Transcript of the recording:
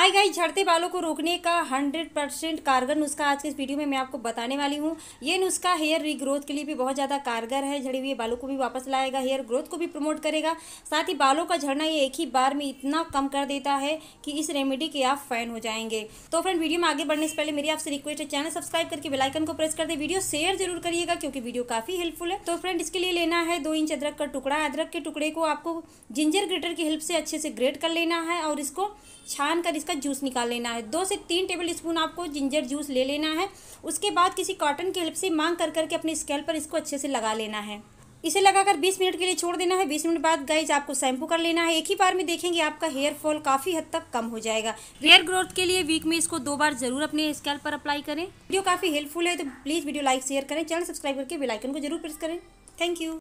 hi guys झड़ते बालों को रोकने का 100 परसेंट कारगर नुस्खा आज के इस वीडियो में मैं आपको बताने वाली हूँ ये नुस्खा हेयर रीग्रोथ के लिए भी बहुत ज़्यादा कारगर है झड़े हुए बालों को भी वापस लाएगा हेयर ग्रोथ को भी प्रमोट करेगा साथ ही बालों का झड़ना ये एक ही बार में इतना कम कर देता है कि इस रेमेडी के आप फ़ैन हो जाएंगे तो फ्रेंड वीडियो में आगे बढ़ने से पहले मेरी आपसे रिक्वेस्ट है चैनल सब्सक्राइब करके बेलाइकन को प्रेस कर दे वीडियो शेयर जरूर करिएगा क्योंकि वीडियो काफ़ी हेल्पफुल है तो फ्रेंड इसके लिए लेना है दो इंच अदरक का टुकड़ा अदरक के टुकड़े को आपको जिंजर ग्रेटर की हेल्प से अच्छे से ग्रेट कर लेना है और इसको छान कर का जूस निकाल लेना है दो से तीन टेबल स्पून आपको जिंजर जूस ले लेना है उसके बाद किसी कॉटन की हेल्प से मांग कर करके अपने स्केल पर इसको अच्छे से लगा लेना है इसे लगाकर 20 मिनट के लिए छोड़ देना है 20 मिनट बाद गाइज आपको शैम्पू कर लेना है एक ही बार में देखेंगे आपका हेयर फॉल काफ़ी हद तक कम हो जाएगा हेयर ग्रोथ के लिए वीक में इसको दो बार जरूर अपने स्कैल पर अप्लाई करें वीडियो काफ़ी हेल्पफुल है तो प्लीज़ वीडियो लाइक शेयर करें चैनल सब्सक्राइब करके बेलाइकन को जरूर प्रेस करें थैंक यू